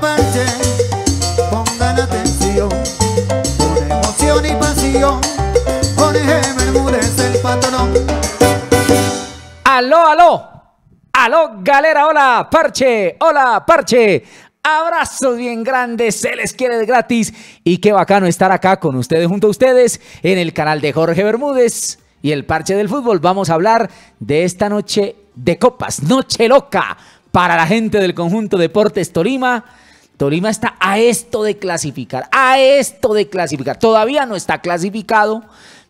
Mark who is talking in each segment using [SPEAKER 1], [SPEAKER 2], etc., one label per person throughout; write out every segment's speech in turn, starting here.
[SPEAKER 1] parche, pongan atención, con emoción y pasión, el Aló, aló, aló, galera, hola, parche, hola, parche. Abrazos bien grandes, se les quiere de gratis y qué bacano estar acá con ustedes, junto a ustedes, en el canal de Jorge Bermúdez y el Parche del Fútbol. Vamos a hablar de esta noche de copas, noche loca, para la gente del conjunto Deportes Tolima. Tolima está a esto de clasificar, a esto de clasificar. Todavía no está clasificado,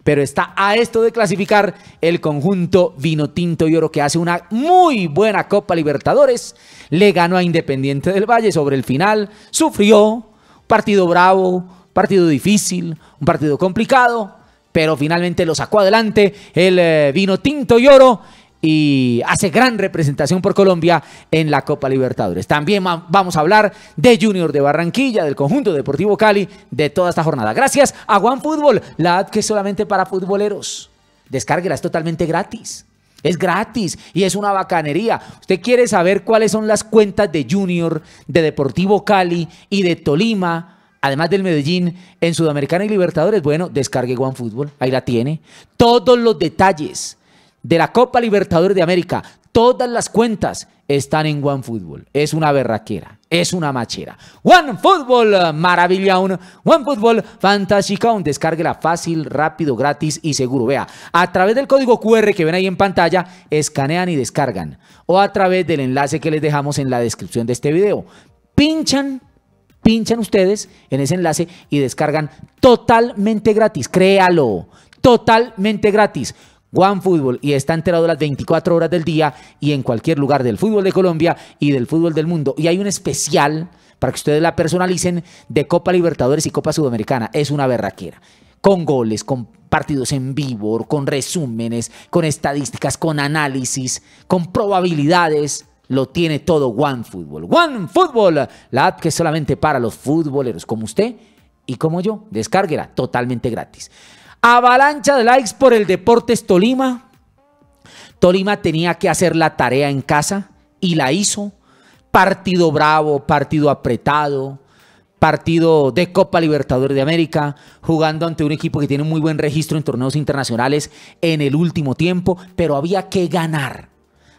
[SPEAKER 1] pero está a esto de clasificar el conjunto Vino Tinto y Oro que hace una muy buena Copa Libertadores. Le ganó a Independiente del Valle sobre el final, sufrió, partido bravo, partido difícil, un partido complicado, pero finalmente lo sacó adelante el eh, Vino Tinto y Oro y hace gran representación por Colombia en la Copa Libertadores. También vamos a hablar de Junior de Barranquilla, del conjunto deportivo Cali, de toda esta jornada. Gracias a Juan Fútbol, la app que es solamente para futboleros. Descárguela, es totalmente gratis. Es gratis y es una bacanería. Usted quiere saber cuáles son las cuentas de Junior, de Deportivo Cali y de Tolima además del Medellín, en Sudamericana y Libertadores, bueno, descargue Fútbol, ahí la tiene. Todos los detalles, de la Copa Libertadores de América, todas las cuentas están en OneFootball. Es una berraquera, es una machera. OneFootball, eh, maravilla un OneFootball fantástica descargue Descárguela fácil, rápido, gratis y seguro. Vea, a través del código QR que ven ahí en pantalla, escanean y descargan. O a través del enlace que les dejamos en la descripción de este video. Pinchan pinchan ustedes en ese enlace y descargan totalmente gratis. Créalo, totalmente gratis. One Football y está enterado las 24 horas del día y en cualquier lugar del fútbol de Colombia y del fútbol del mundo. Y hay un especial para que ustedes la personalicen de Copa Libertadores y Copa Sudamericana. Es una berraquera. Con goles, con partidos en vivo, con resúmenes, con estadísticas, con análisis, con probabilidades. Lo tiene todo One One OneFootball, la app que es solamente para los futboleros como usted y como yo. Descárguela totalmente gratis. Avalancha de likes por el Deportes Tolima. Tolima tenía que hacer la tarea en casa y la hizo. Partido bravo, partido apretado, partido de Copa Libertadores de América, jugando ante un equipo que tiene muy buen registro en torneos internacionales en el último tiempo, pero había que ganar.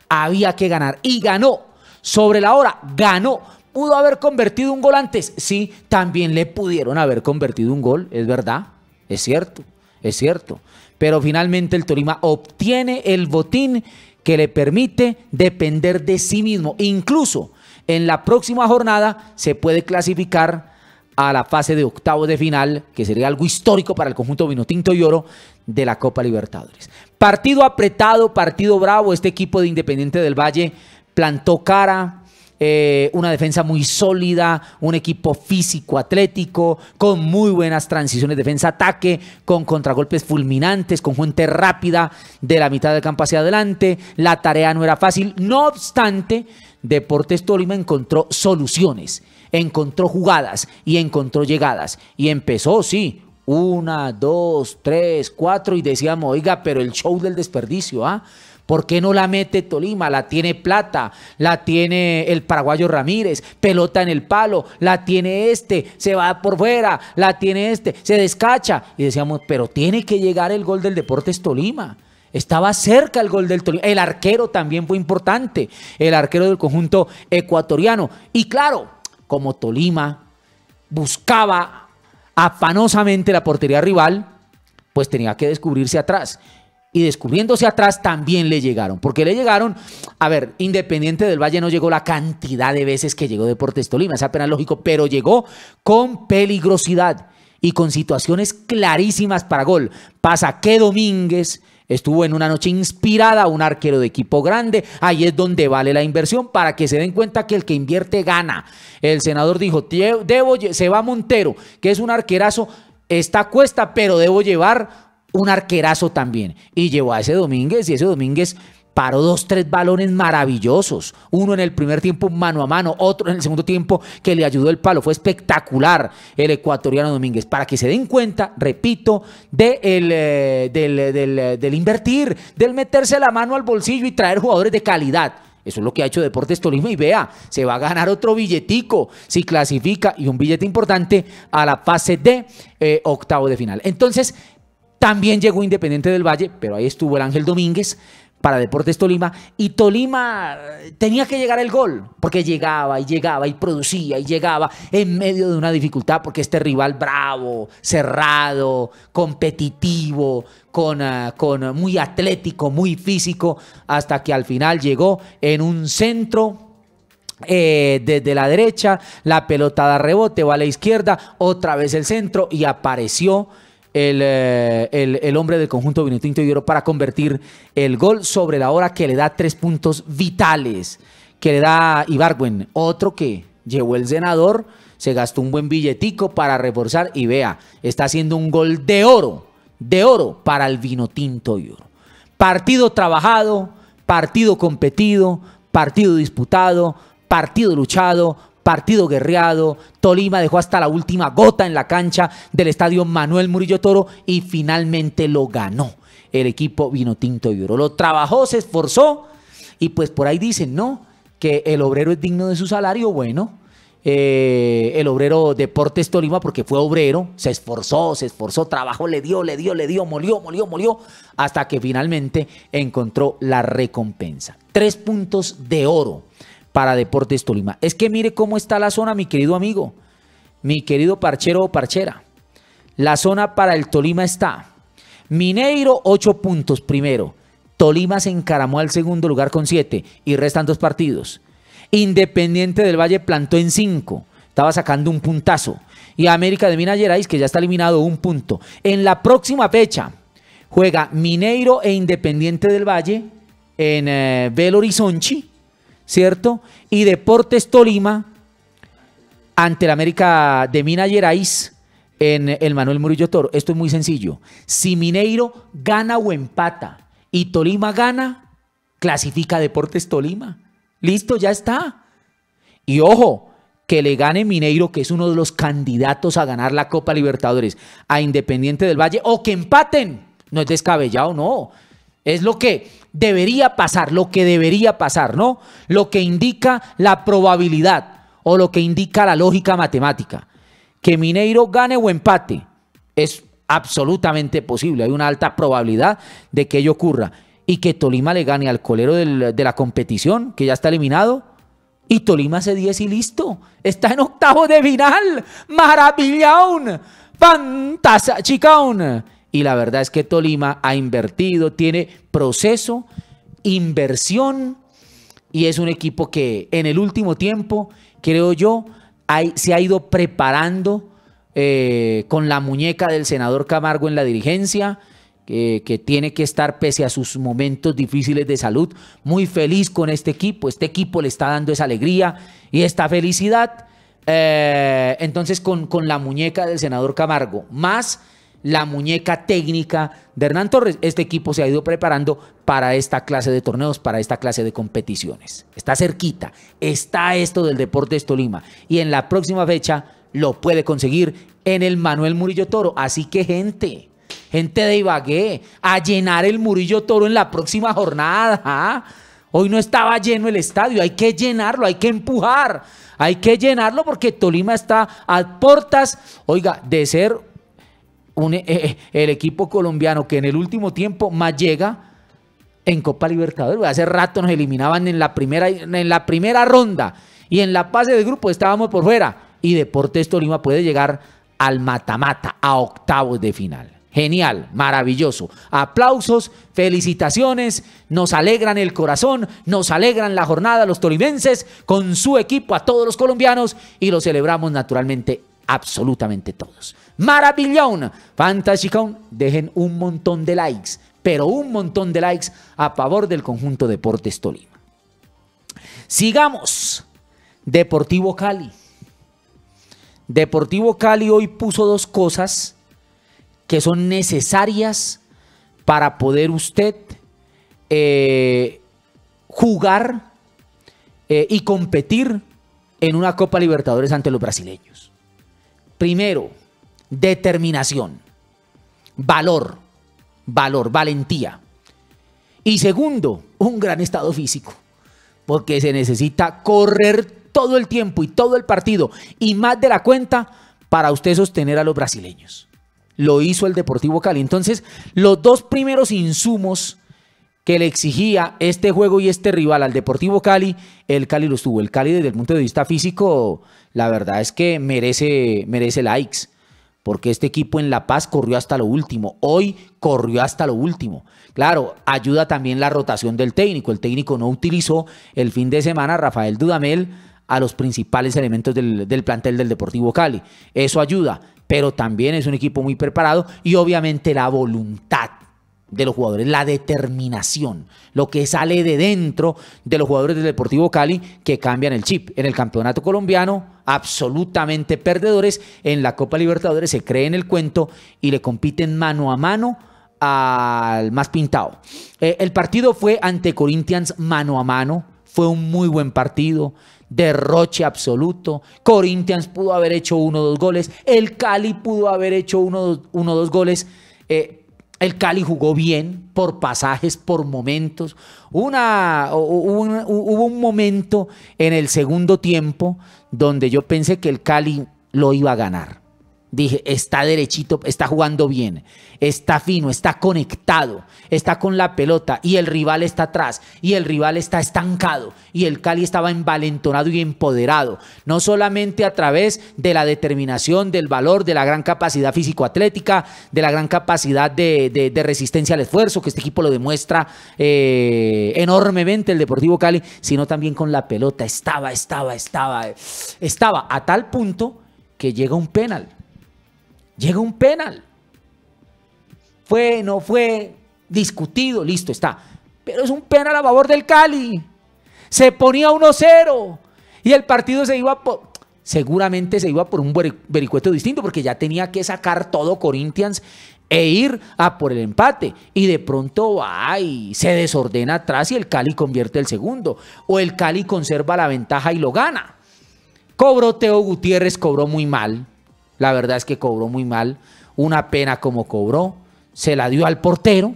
[SPEAKER 1] Había que ganar y ganó. Sobre la hora, ganó. ¿Pudo haber convertido un gol antes? Sí, también le pudieron haber convertido un gol, es verdad, es cierto es cierto. Pero finalmente el Torima obtiene el botín que le permite depender de sí mismo. Incluso en la próxima jornada se puede clasificar a la fase de octavos de final, que sería algo histórico para el conjunto tinto y Oro de la Copa Libertadores. Partido apretado, partido bravo, este equipo de Independiente del Valle plantó cara, eh, una defensa muy sólida, un equipo físico atlético, con muy buenas transiciones defensa-ataque, con contragolpes fulminantes, con fuente rápida de la mitad del campo hacia adelante. La tarea no era fácil, no obstante, Deportes Tolima encontró soluciones, encontró jugadas y encontró llegadas. Y empezó, sí, una, dos, tres, cuatro, y decíamos, oiga, pero el show del desperdicio, ¿ah? ¿Por qué no la mete Tolima? La tiene Plata, la tiene el paraguayo Ramírez, pelota en el palo, la tiene este, se va por fuera, la tiene este, se descacha. Y decíamos, pero tiene que llegar el gol del Deportes Tolima. Estaba cerca el gol del Tolima. El arquero también fue importante, el arquero del conjunto ecuatoriano. Y claro, como Tolima buscaba afanosamente la portería rival, pues tenía que descubrirse atrás y descubriéndose atrás también le llegaron. Porque le llegaron, a ver, Independiente del Valle no llegó la cantidad de veces que llegó Deportes Tolima, es apenas lógico, pero llegó con peligrosidad y con situaciones clarísimas para gol. Pasa que Domínguez estuvo en una noche inspirada, un arquero de equipo grande, ahí es donde vale la inversión para que se den cuenta que el que invierte gana. El senador dijo, debo, se va Montero, que es un arquerazo, está cuesta, pero debo llevar un arquerazo también. Y llevó a ese Domínguez y ese Domínguez paró dos, tres balones maravillosos. Uno en el primer tiempo mano a mano, otro en el segundo tiempo que le ayudó el palo. Fue espectacular el ecuatoriano Domínguez. Para que se den cuenta, repito, de eh, del, del, invertir, del meterse la mano al bolsillo y traer jugadores de calidad. Eso es lo que ha hecho Deportes Tolima y vea, se va a ganar otro billetico si clasifica y un billete importante a la fase de eh, octavo de final. Entonces, también llegó Independiente del Valle, pero ahí estuvo el Ángel Domínguez para Deportes Tolima. Y Tolima eh, tenía que llegar el gol, porque llegaba y llegaba y producía y llegaba en medio de una dificultad, porque este rival bravo, cerrado, competitivo, con, eh, con muy atlético, muy físico, hasta que al final llegó en un centro eh, desde la derecha, la pelota da rebote, va a la izquierda, otra vez el centro y apareció eh, el, el, hombre del conjunto Vinotinto y Oro para convertir el gol sobre la hora que le da tres puntos vitales, que le da Ibargüen. Otro que llevó el senador, se gastó un buen billetico para reforzar y vea, está haciendo un gol de oro, de oro para el Vinotinto tinto y oro. Partido trabajado, partido competido, partido disputado, partido luchado, partido guerreado, Tolima dejó hasta la última gota en la cancha del estadio Manuel Murillo Toro y finalmente lo ganó el equipo vino tinto de Oro. Lo trabajó, se esforzó y pues por ahí dicen, ¿no? Que el obrero es digno de su salario, bueno. Eh, el obrero Deportes Tolima, porque fue obrero, se esforzó, se esforzó, trabajó, le dio, le dio, le dio, molió, molió, molió, hasta que finalmente encontró la recompensa. Tres puntos de oro para Deportes Tolima. Es que mire cómo está la zona, mi querido amigo, mi querido parchero o parchera. La zona para el Tolima está. Mineiro, ocho puntos primero. Tolima se encaramó al segundo lugar con siete. y restan dos partidos. Independiente del Valle plantó en cinco. Estaba sacando un puntazo. Y América de Minas Gerais, que ya está eliminado, un punto. En la próxima fecha juega Mineiro e Independiente del Valle en eh, Belo Horizonte ¿cierto? Y Deportes Tolima ante el América de Minas Gerais en el Manuel Murillo Toro. Esto es muy sencillo. Si Mineiro gana o empata y Tolima gana, clasifica Deportes Tolima. Listo, ya está. Y ojo, que le gane Mineiro, que es uno de los candidatos a ganar la Copa Libertadores, a Independiente del Valle, o que empaten. No es descabellado, no. Es lo que debería pasar, lo que debería pasar, ¿no? Lo que indica la probabilidad o lo que indica la lógica matemática. Que Mineiro gane o empate es absolutamente posible, hay una alta probabilidad de que ello ocurra. Y que Tolima le gane al colero de la competición, que ya está eliminado. Y Tolima se 10 y listo. Está en octavo de final. Maravillón. Fantasma. chicaón y la verdad es que Tolima ha invertido, tiene proceso, inversión y es un equipo que en el último tiempo, creo yo, se ha ido preparando eh, con la muñeca del senador Camargo en la dirigencia. Que, tiene que estar, pese a sus momentos difíciles de salud, muy feliz con este equipo. Este equipo le está dando esa alegría y esta felicidad. Eh, entonces, con, con la muñeca del senador Camargo, más la muñeca técnica de Hernán Torres, este equipo se ha ido preparando para esta clase de torneos, para esta clase de competiciones. Está cerquita, está esto del Deportes Tolima y en la próxima fecha lo puede conseguir en el Manuel Murillo Toro. Así que gente, gente de Ibagué, a llenar el Murillo Toro en la próxima jornada. ¿ah? Hoy no estaba lleno el estadio, hay que llenarlo, hay que empujar, hay que llenarlo porque Tolima está a puertas. oiga, de ser eh, eh, el equipo colombiano que en el último tiempo más llega en Copa Libertadores. Hace rato nos eliminaban en la primera, en la primera ronda y en la fase de grupo estábamos por fuera. Y Deportes Tolima puede llegar al matamata, a octavos de final. Genial, maravilloso. Aplausos, felicitaciones, nos alegran el corazón, nos alegran la jornada los tolimenses con su equipo a todos los colombianos y lo celebramos naturalmente absolutamente todos. Maravillón, fantástico, dejen un montón de likes, pero un montón de likes a favor del conjunto Deportes Tolima. Sigamos. Deportivo Cali. Deportivo Cali hoy puso dos cosas que son necesarias para poder usted eh, jugar eh, y competir en una Copa Libertadores ante los brasileños. Primero, determinación, valor, valor, valentía. Y segundo, un gran estado físico, porque se necesita correr todo el tiempo y todo el partido y más de la cuenta para usted sostener a los brasileños. Lo hizo el Deportivo Cali. Entonces, los dos primeros insumos que le exigía este juego y este rival al Deportivo Cali, el Cali lo estuvo, El Cali desde el punto de vista físico, la verdad es que merece, merece likes, porque este equipo en La Paz corrió hasta lo último, hoy corrió hasta lo último. Claro, ayuda también la rotación del técnico, el técnico no utilizó el fin de semana Rafael Dudamel a los principales elementos del, del plantel del Deportivo Cali. Eso ayuda, pero también es un equipo muy preparado y obviamente la voluntad de los jugadores, la determinación, lo que sale de dentro de los jugadores del Deportivo Cali que cambian el chip. En el campeonato colombiano, absolutamente perdedores, en la Copa Libertadores se creen el cuento y le compiten mano a mano al más pintado. Eh, el partido fue ante Corinthians mano a mano, fue un muy buen partido, derroche absoluto. Corinthians pudo haber hecho uno o dos goles, el Cali pudo haber hecho uno o dos goles. Eh, el Cali jugó bien por pasajes, por momentos. Una, hubo un momento en el segundo tiempo donde yo pensé que el Cali lo iba a ganar. Dije, está derechito, está jugando bien, está fino, está conectado, está con la pelota y el rival está atrás y el rival está estancado y el Cali estaba envalentonado y empoderado, no solamente a través de la determinación, del valor, de la gran capacidad físico-atlética, de la gran capacidad de, resistencia al esfuerzo, que este equipo lo demuestra eh, enormemente el Deportivo Cali, sino también con la pelota, estaba, estaba, estaba, estaba, a tal punto que llega un penal llega un penal. Fue, no fue, discutido, listo, está. Pero es un penal a favor del Cali. Se ponía 1-0 y el partido se iba por, seguramente se iba por un vericueto distinto porque ya tenía que sacar todo Corinthians e ir a por el empate. Y de pronto ay, se desordena atrás y el Cali convierte el segundo. O el Cali conserva la ventaja y lo gana. Cobró Teo Gutiérrez, cobró muy mal. La verdad es que cobró muy mal, una pena como cobró, se la dio al portero,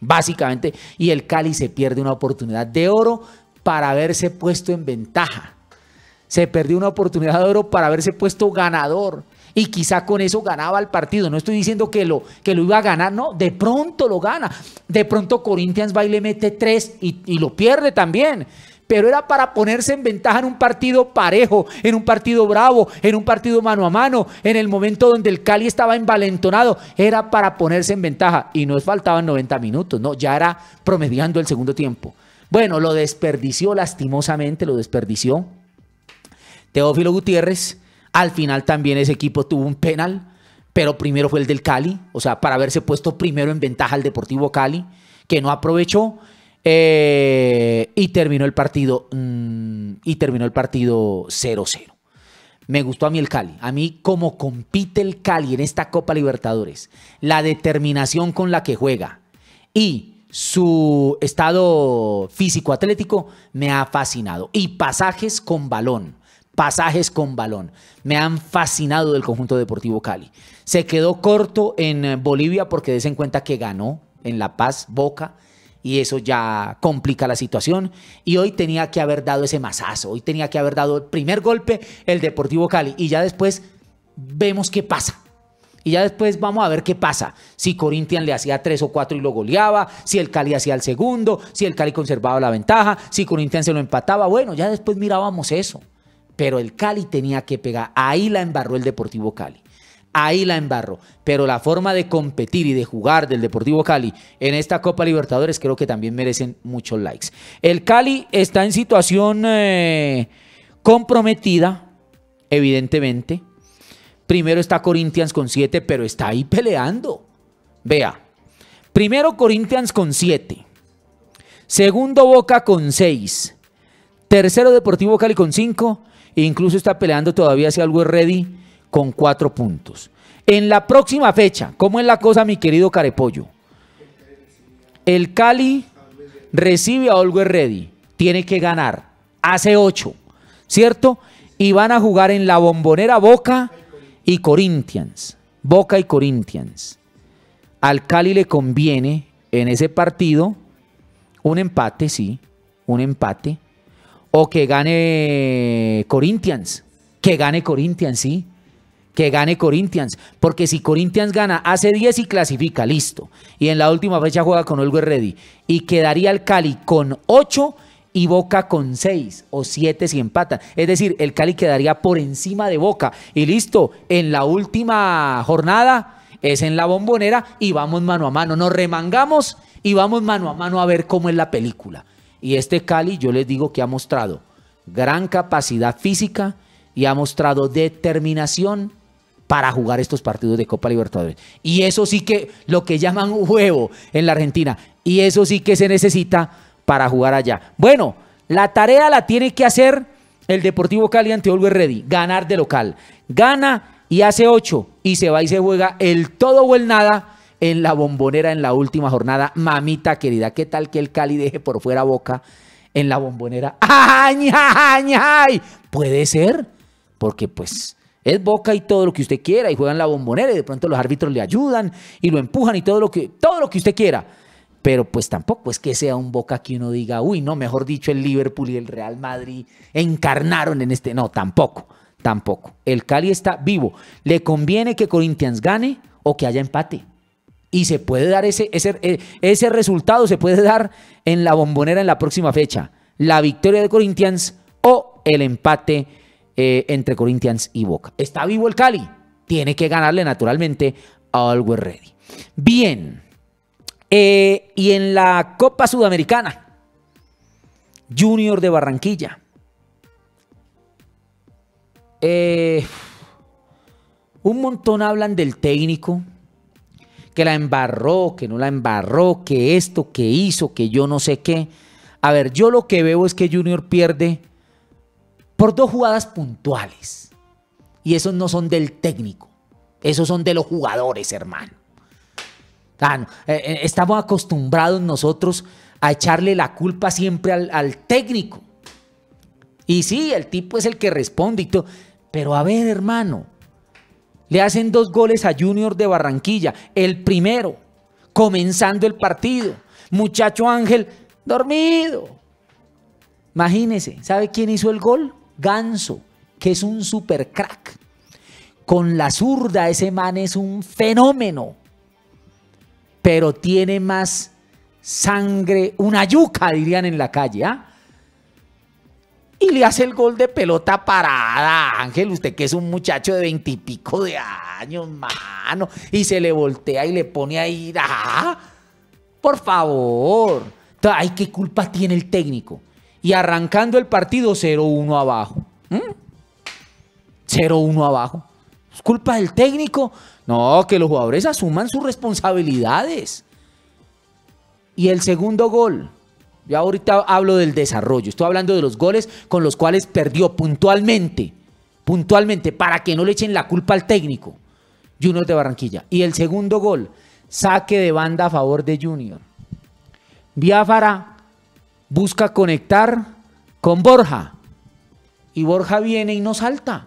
[SPEAKER 1] básicamente, y el Cali se pierde una oportunidad de oro para haberse puesto en ventaja. Se perdió una oportunidad de oro para haberse puesto ganador y quizá con eso ganaba el partido. No estoy diciendo que lo, que lo iba a ganar, no, de pronto lo gana. De pronto Corinthians va y le mete tres y, y, lo pierde también pero era para ponerse en ventaja en un partido parejo, en un partido bravo, en un partido mano a mano, en el momento donde el Cali estaba envalentonado, era para ponerse en ventaja y no faltaban 90 minutos, no, ya era promediando el segundo tiempo. Bueno, lo desperdició lastimosamente, lo desperdició. Teófilo Gutiérrez, al final también ese equipo tuvo un penal, pero primero fue el del Cali, o sea, para haberse puesto primero en ventaja al Deportivo Cali, que no aprovechó. Eh, y terminó el partido. Mm, y terminó el partido 0-0. Me gustó a mí el Cali. A mí, como compite el Cali en esta Copa Libertadores, la determinación con la que juega y su estado físico-atlético me ha fascinado. Y pasajes con balón pasajes con balón. Me han fascinado del conjunto deportivo Cali. Se quedó corto en Bolivia porque des en cuenta que ganó en La Paz Boca y eso ya complica la situación. Y hoy tenía que haber dado ese masazo, hoy tenía que haber dado el primer golpe el Deportivo Cali y ya después vemos qué pasa. Y ya después vamos a ver qué pasa. Si Corinthians le hacía tres o cuatro y lo goleaba, si el Cali hacía el segundo, si el Cali conservaba la ventaja, si Corinthians se lo empataba. Bueno, ya después mirábamos eso. Pero el Cali tenía que pegar. Ahí la embarró el Deportivo Cali ahí la embarro. Pero la forma de competir y de jugar del Deportivo Cali en esta Copa Libertadores creo que también merecen muchos likes. El Cali está en situación eh, comprometida, evidentemente. Primero está Corinthians con 7, pero está ahí peleando. Vea, primero Corinthians con 7. Segundo Boca con 6. Tercero Deportivo Cali con 5. E incluso está peleando todavía si algo es ready con cuatro puntos. En la próxima fecha, ¿cómo es la cosa, mi querido Carepollo? El Cali recibe a Always Ready, tiene que ganar, hace ocho, ¿cierto? Y van a jugar en la bombonera Boca y Corinthians. Boca y Corinthians. Al Cali le conviene en ese partido un empate, sí, un empate. O que gane Corinthians, que gane Corinthians, sí que gane Corinthians, porque si Corinthians gana, hace 10 y clasifica, listo. Y en la última fecha juega con Olgo Ready y quedaría el Cali con 8 y Boca con 6 o 7 si empatan. Es decir, el Cali quedaría por encima de Boca y listo, en la última jornada es en la bombonera y vamos mano a mano, nos remangamos y vamos mano a mano a ver cómo es la película. Y este Cali yo les digo que ha mostrado gran capacidad física y ha mostrado determinación para jugar estos partidos de Copa Libertadores. Y eso sí que, lo que llaman huevo en la Argentina, y eso sí que se necesita para jugar allá. Bueno, la tarea la tiene que hacer el Deportivo Cali ante Oliver Ready, ganar de local. Gana y hace ocho. y se va y se juega el todo o el nada en la bombonera en la última jornada. Mamita querida, ¿qué tal que el Cali deje por fuera boca en la bombonera? ¡Ay, ay, ay! Puede ser, porque pues es Boca y todo lo que usted quiera y juegan la bombonera y de pronto los árbitros le ayudan y lo empujan y todo lo que todo lo que usted quiera. Pero pues tampoco es que sea un Boca que uno diga, uy, no, mejor dicho, el Liverpool y el Real Madrid encarnaron en este. No, tampoco, tampoco. El Cali está vivo. Le conviene que Corinthians gane o que haya empate. Y se puede dar ese, ese, eh, ese resultado, se puede dar en la bombonera en la próxima fecha. La victoria de Corinthians o el empate eh, entre Corinthians y Boca. Está vivo el Cali. Tiene que ganarle naturalmente a we're Ready. Bien. Eh, y en la Copa Sudamericana, Junior de Barranquilla. Eh, un montón hablan del técnico, que la embarró, que no la embarró, que esto, que hizo, que yo no sé qué. A ver, yo lo que veo es que Junior pierde por dos jugadas puntuales. Y esos no son del técnico, esos son de los jugadores, hermano. Ah, eh, eh, estamos acostumbrados nosotros a echarle la culpa siempre al, técnico. Y sí, el tipo es el que responde Pero a ver, hermano, le hacen dos goles a Junior de Barranquilla. El primero, comenzando el partido. Muchacho Ángel, dormido. Imagínese, ¿sabe quién hizo el gol? Ganso, que es un super crack. Con la zurda, ese man es un fenómeno. Pero tiene más sangre, una yuca, dirían en la calle. ¿ah? y le hace el gol de pelota parada. Ángel, usted que es un muchacho de veintipico de años, mano, y se le voltea y le pone ahí. ¡Ah! Por favor. Ay, ¿qué culpa tiene el técnico? y arrancando el partido 0-1 abajo. 0 ¿Mm? 0-1 abajo. ¿Es culpa del técnico? No, que los jugadores asuman sus responsabilidades. Y el segundo gol. Yo ahorita hablo del desarrollo. Estoy hablando de los goles con los cuales perdió puntualmente. Puntualmente, para que no le echen la culpa al técnico. Junior de Barranquilla. Y el segundo gol, saque de banda a favor de Junior. Biafara busca conectar con Borja. Y Borja viene y no salta.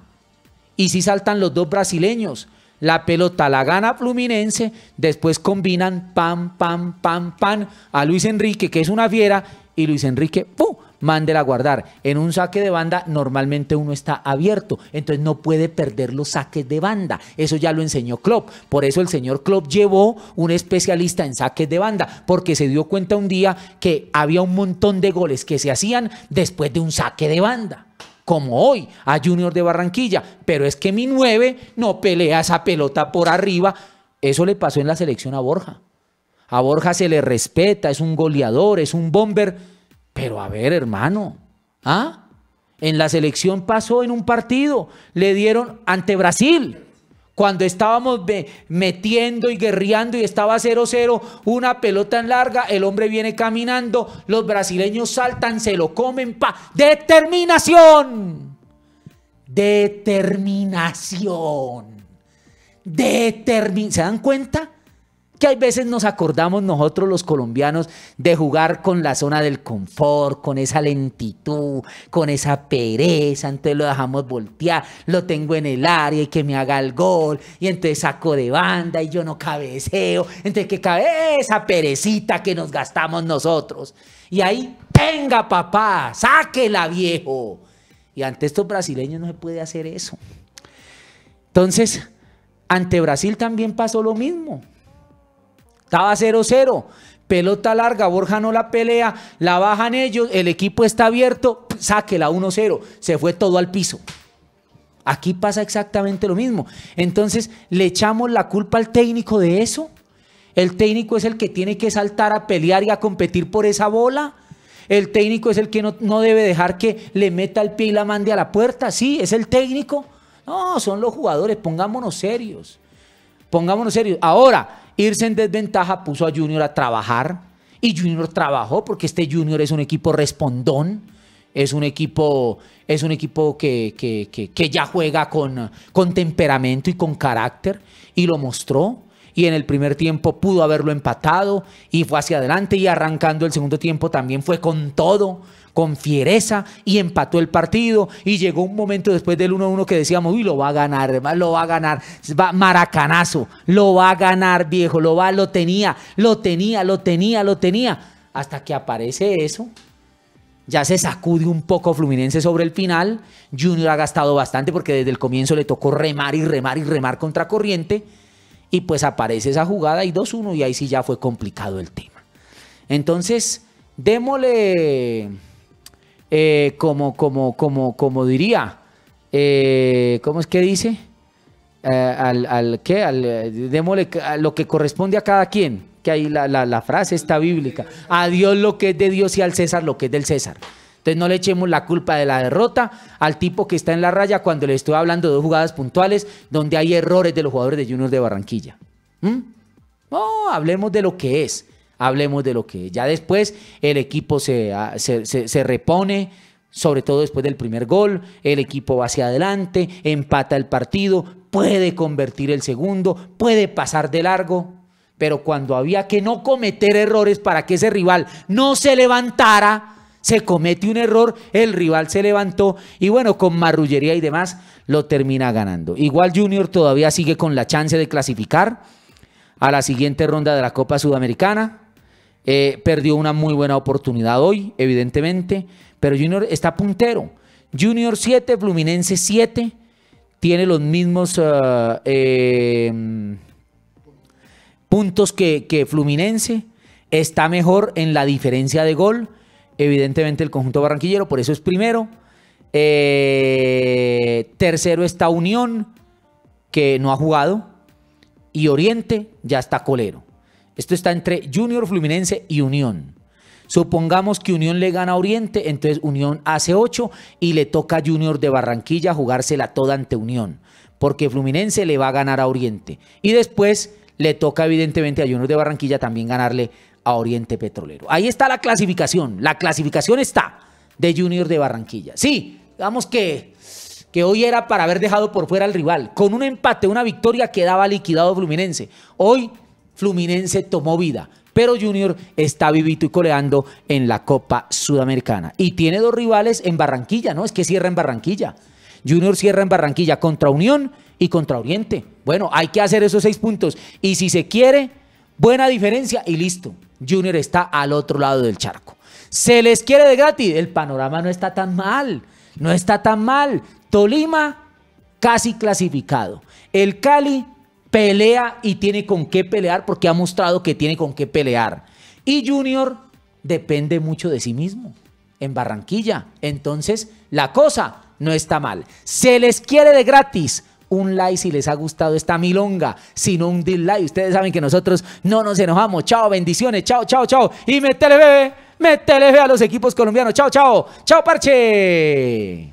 [SPEAKER 1] Y si saltan los dos brasileños. La pelota la gana Fluminense, después combinan pam, pam, pam, pam a Luis Enrique, que es una fiera, y Luis Enrique, ¡pum! mándela a guardar. En un saque de banda normalmente uno está abierto, entonces no puede perder los saques de banda. Eso ya lo enseñó Klopp. Por eso el señor Klopp llevó un especialista en saques de banda, porque se dio cuenta un día que había un montón de goles que se hacían después de un saque de banda como hoy a Junior de Barranquilla, pero es que mi 9 no pelea esa pelota por arriba. Eso le pasó en la selección a Borja. A Borja se le respeta, es un goleador, es un bomber, pero a ver, hermano, ¿ah? En la selección pasó en un partido, le dieron ante Brasil. Cuando estábamos metiendo y guerreando y estaba 0-0, una pelota en larga, el hombre viene caminando, los brasileños saltan, se lo comen, pa. ¡Determinación! Determinación. ¿Se dan cuenta? que hay veces nos acordamos nosotros los colombianos de jugar con la zona del confort, con esa lentitud, con esa pereza, entonces lo dejamos voltear, lo tengo en el área y que me haga el gol, y entonces saco de banda y yo no cabeceo, entonces que cabe esa perecita que nos gastamos nosotros. Y ahí, tenga papá, sáquela viejo. Y ante estos brasileños no se puede hacer eso. Entonces, ante Brasil también pasó lo mismo. Estaba 0-0. Pelota larga, Borja no la pelea, la bajan ellos, el equipo está abierto, sáquela 1-0. Se fue todo al piso. Aquí pasa exactamente lo mismo. Entonces, ¿le echamos la culpa al técnico de eso? ¿El técnico es el que tiene que saltar a pelear y a competir por esa bola? ¿El técnico es el que no, no debe dejar que le meta el pie y la mande a la puerta? Sí, es el técnico. No, son los jugadores, pongámonos serios. Pongámonos serios. Ahora, irse en desventaja puso a Junior a trabajar y Junior trabajó porque este Junior es un equipo respondón. Es un equipo, es un equipo que, que, ya juega con, con temperamento y con carácter y lo mostró y en el primer tiempo pudo haberlo empatado y fue hacia adelante y arrancando el segundo tiempo también fue con todo con fiereza y empató el partido y llegó un momento después del 1-1 que decíamos, uy, lo va a ganar, lo va a ganar, va maracanazo, lo va a ganar, viejo, lo va, lo tenía, lo tenía, lo tenía, lo tenía, hasta que aparece eso. Ya se sacude un poco Fluminense sobre el final. Junior ha gastado bastante porque desde el comienzo le tocó remar y remar y remar contra corriente. Y pues aparece esa jugada y 2-1 y ahí sí ya fue complicado el tema. Entonces, démosle eh, como, como, como, como diría, eh, ¿cómo es que dice? Eh, al, al, ¿qué? Al, démosle a lo que corresponde a cada quien, que ahí la, la, frase está bíblica. A Dios lo que es de Dios y al César lo que es del César. Entonces no le echemos la culpa de la derrota al tipo que está en la raya cuando le estoy hablando de dos jugadas puntuales donde hay errores de los jugadores de Junior de Barranquilla. ¿Mm? No, hablemos de lo que es hablemos de lo que Ya después el equipo ah, se, se repone, sobre todo después del primer gol, el equipo va hacia adelante, empata el partido, puede convertir el segundo, puede pasar de largo, pero cuando había que no cometer errores para que ese rival no se levantara, se comete un error, el rival se levantó y bueno, con marrullería y demás lo termina ganando. Igual Junior todavía sigue con la chance de clasificar a la siguiente ronda de la Copa Sudamericana. Eh, perdió una muy buena oportunidad hoy, evidentemente, pero Junior está puntero. Junior 7, Fluminense 7, tiene los mismos eh, em, puntos que, Fluminense, está mejor en la diferencia de gol, evidentemente el conjunto barranquillero, por eso es primero. Eh, tercero está Unión, que no ha jugado. Y Oriente ya está colero. Esto está entre Junior Fluminense y Unión. Supongamos que Unión le gana a Oriente, entonces Unión hace 8 y le toca a Junior de Barranquilla jugársela toda ante Unión, porque Fluminense le va a ganar a Oriente. Y después le toca evidentemente a Junior de Barranquilla también ganarle a Oriente Petrolero. Ahí está la clasificación, la clasificación está de Junior de Barranquilla. Sí, digamos que, que hoy era para haber dejado por fuera al rival, con un empate, una victoria quedaba liquidado Fluminense. Hoy Fluminense tomó vida, pero Junior está vivito y coleando en la Copa Sudamericana. Y tiene dos rivales en Barranquilla, ¿no? Es que cierra en Barranquilla. Junior cierra en Barranquilla contra Unión y contra Oriente. Bueno, hay que hacer esos seis puntos. Y si se quiere, buena diferencia y listo. Junior está al otro lado del charco. Se les quiere de gratis. El panorama no está tan mal. No está tan mal. Tolima casi clasificado. El Cali pelea y tiene con qué pelear porque ha mostrado que tiene con qué pelear. Y Junior depende mucho de sí mismo en Barranquilla. Entonces, la cosa no está mal. Se les quiere de gratis. Un like si les ha gustado esta milonga, sino un dislike. Ustedes saben que nosotros no nos enojamos. Chao, bendiciones. Chao, chao, chao. Y metele bebé, métele bebé a los equipos colombianos. Chao, chao. Chao, parche.